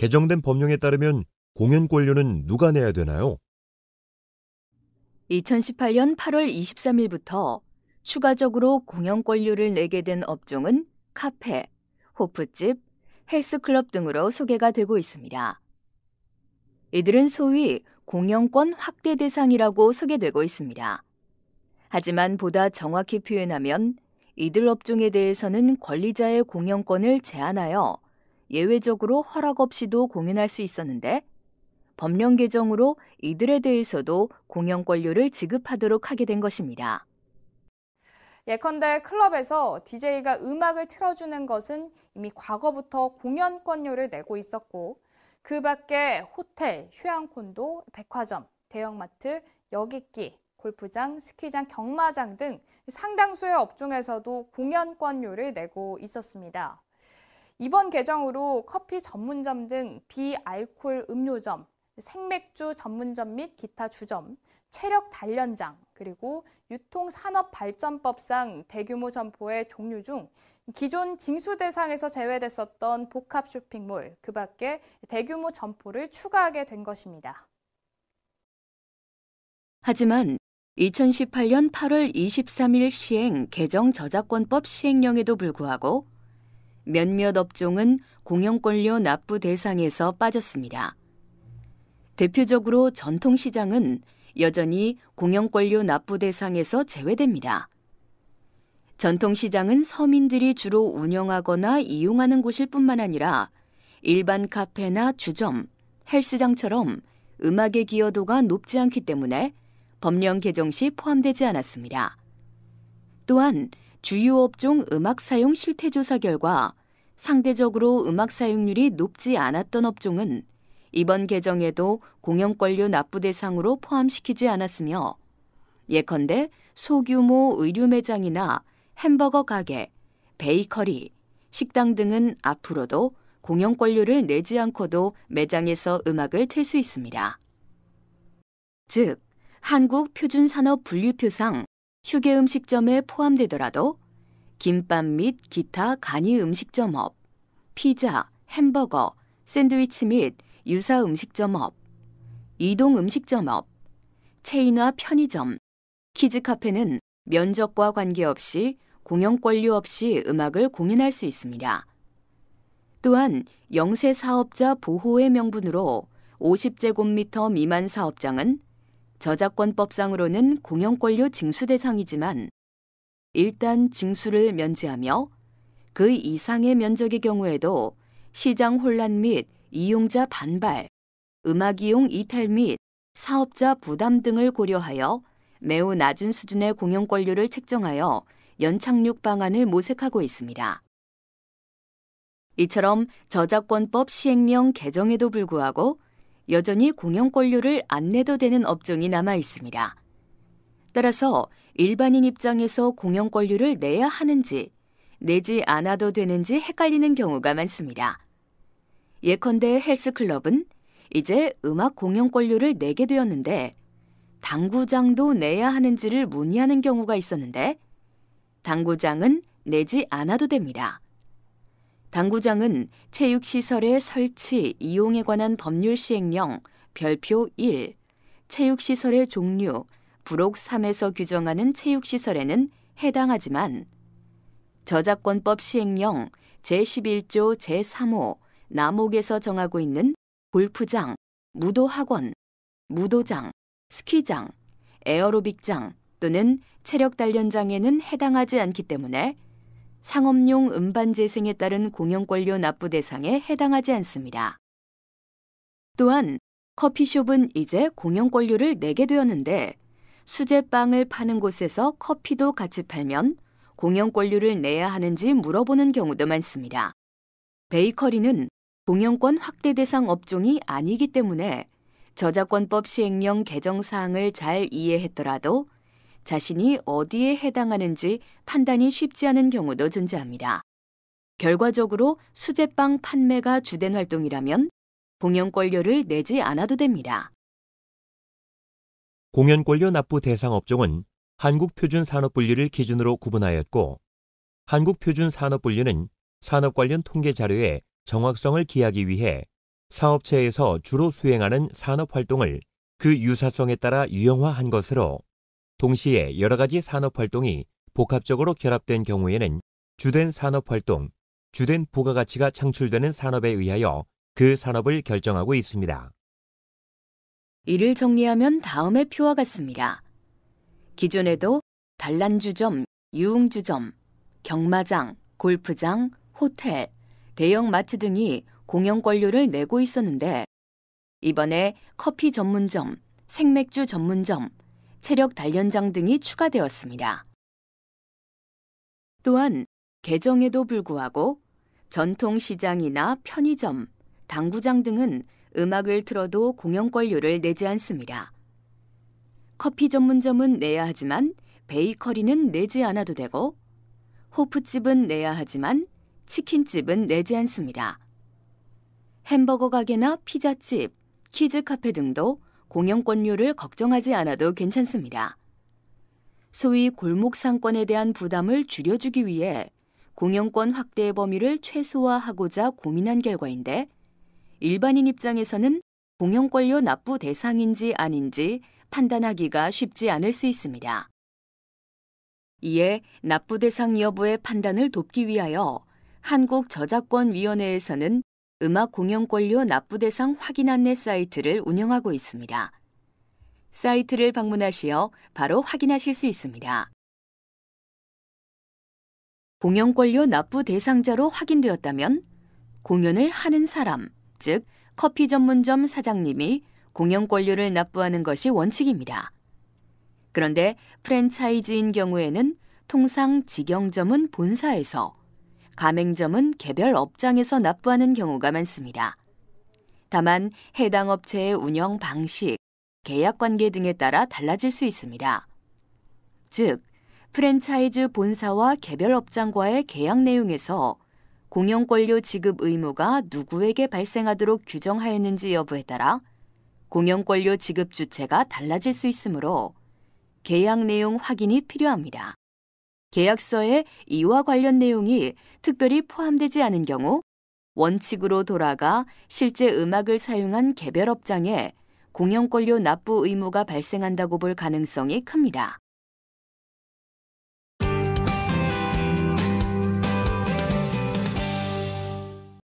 개정된 법령에 따르면 공연 권료는 누가 내야 되나요? 2018년 8월 23일부터 추가적으로 공연 권료를 내게 된 업종은 카페, 호프집, 헬스클럽 등으로 소개가 되고 있습니다. 이들은 소위 공연권 확대 대상이라고 소개되고 있습니다. 하지만 보다 정확히 표현하면 이들 업종에 대해서는 권리자의 공연권을 제한하여 예외적으로 허락 없이도 공연할 수 있었는데 법령 개정으로 이들에 대해서도 공연 권료를 지급하도록 하게 된 것입니다. 예컨대 클럽에서 DJ가 음악을 틀어주는 것은 이미 과거부터 공연권료를 내고 있었고 그 밖에 호텔, 휴양콘도, 백화점, 대형마트, 여객기, 골프장, 스키장, 경마장 등 상당수의 업종에서도 공연권료를 내고 있었습니다. 이번 개정으로 커피 전문점 등 비알콜 음료점, 생맥주 전문점 및 기타 주점, 체력 단련장, 그리고 유통산업발전법상 대규모 점포의 종류 중 기존 징수 대상에서 제외됐었던 복합 쇼핑몰, 그 밖에 대규모 점포를 추가하게 된 것입니다. 하지만 2018년 8월 23일 시행 개정 저작권법 시행령에도 불구하고 몇몇 업종은 공영권료 납부 대상에서 빠졌습니다. 대표적으로 전통시장은 여전히 공영권료 납부 대상에서 제외됩니다. 전통시장은 서민들이 주로 운영하거나 이용하는 곳일 뿐만 아니라 일반 카페나 주점, 헬스장처럼 음악의 기여도가 높지 않기 때문에 법령 개정 시 포함되지 않았습니다. 또한 주요 업종 음악 사용 실태 조사 결과 상대적으로 음악 사용률이 높지 않았던 업종은 이번 개정에도 공영권료 납부 대상으로 포함시키지 않았으며 예컨대 소규모 의류 매장이나 햄버거 가게, 베이커리, 식당 등은 앞으로도 공영권료를 내지 않고도 매장에서 음악을 틀 수 있습니다. 즉, 한국 표준산업 분류표상 휴게 음식점에 포함되더라도 김밥 및 기타 간이 음식점업, 피자, 햄버거, 샌드위치 및 유사 음식점업, 이동 음식점업, 체인화 편의점, 키즈 카페는 면적과 관계없이 공영권료 없이 음악을 공인할수 있습니다. 또한 영세 사업자 보호의 명분으로 50제곱미터 미만 사업장은 저작권법상으로는 공영권료 징수 대상이지만 일단 징수를 면제하며 그 이상의 면적의 경우에도 시장 혼란 및 이용자 반발, 음악 이용 이탈 및 사업자 부담 등을 고려하여 매우 낮은 수준의 공영권료를 책정하여 연착륙 방안을 모색하고 있습니다. 이처럼 저작권법 시행령 개정에도 불구하고 여전히 공영권료를 안 내도 되는 업종이 남아 있습니다. 따라서 일반인 입장에서 공영권료를 내야 하는지 내지 않아도 되는지 헷갈리는 경우가 많습니다. 예컨대 헬스클럽은 이제 음악 공연권료를 내게 되었는데 당구장도 내야 하는지를 문의하는 경우가 있었는데 당구장은 내지 않아도 됩니다. 당구장은 체육시설의 설치, 이용에 관한 법률 시행령 별표 1, 체육시설의 종류, 부록 3에서 규정하는 체육시설에는 해당하지만 저작권법 시행령 제11조 제3호 남옥에서 정하고 있는 골프장, 무도학원, 무도장, 스키장, 에어로빅장 또는 체력 단련장에는 해당하지 않기 때문에 상업용 음반 재생에 따른 공영권료 납부 대상에 해당하지 않습니다. 또한 커피숍은 이제 공영권료를 내게 되었는데 수제빵을 파는 곳에서 커피도 같이 팔면 공영권료를 내야 하는지 물어보는 경우도 많습니다. 베이커리는 공영권 확대 대상 업종이 아니기 때문에 저작권법 시행령 개정 사항을 잘 이해했더라도 자신이 어디에 해당하는지 판단이 쉽지 않은 경우도 존재합니다. 결과적으로 수제빵 판매가 주된 활동이라면 공연권료를 내지 않아도 됩니다. 공연권료 납부 대상 업종은 한국표준산업분류를 기준으로 구분하였고 한국표준산업분류는 산업 관련 통계 자료의 정확성을 기하기 위해 사업체에서 주로 수행하는 산업 활동을 그 유사성에 따라 유형화한 것으로 동시에 여러 가지 산업활동이 복합적으로 결합된 경우에는 주된 산업활동, 주된 부가가치가 창출되는 산업에 의하여 그 산업을 결정하고 있습니다. 이를 정리하면 다음의 표와 같습니다. 기존에도 단란주점, 유흥주점, 경마장, 골프장, 호텔, 대형마트 등이 공영권료를 내고 있었는데 이번에 커피 전문점, 생맥주 전문점, 체력 단련장 등이 추가되었습니다. 또한 개정에도 불구하고 전통 시장이나 편의점, 당구장 등은 음악을 틀어도 공연권료를 내지 않습니다. 커피 전문점은 내야 하지만 베이커리는 내지 않아도 되고 호프집은 내야 하지만 치킨집은 내지 않습니다. 햄버거 가게나 피자집, 키즈 카페 등도 공영권료를 걱정하지 않아도 괜찮습니다. 소위 골목 상권에 대한 부담을 줄여주기 위해 공영권 확대의 범위를 최소화하고자 고민한 결과인데 일반인 입장에서는 공영권료 납부 대상인지 아닌지 판단하기가 쉽지 않을 수 있습니다. 이에 납부 대상 여부의 판단을 돕기 위하여 한국저작권위원회에서는 음악 공연권료 납부 대상 확인 안내 사이트를 운영하고 있습니다. 사이트를 방문하시어 바로 확인하실 수 있습니다. 공연권료 납부 대상자로 확인되었다면 공연을 하는 사람, 즉 커피 전문점 사장님이 공연권료를 납부하는 것이 원칙입니다. 그런데 프랜차이즈인 경우에는 통상 직영점은 본사에서 가맹점은 개별 업장에서 납부하는 경우가 많습니다. 다만 해당 업체의 운영 방식, 계약 관계 등에 따라 달라질 수 있습니다. 즉, 프랜차이즈 본사와 개별 업장과의 계약 내용에서 공영권료 지급 의무가 누구에게 발생하도록 규정하였는지 여부에 따라 공영권료 지급 주체가 달라질 수 있으므로 계약 내용 확인이 필요합니다. 계약서에 이와 관련 내용이 특별히 포함되지 않은 경우 원칙으로 돌아가 실제 음악을 사용한 개별 업장에 공연권료 납부 의무가 발생한다고 볼 가능성이 큽니다.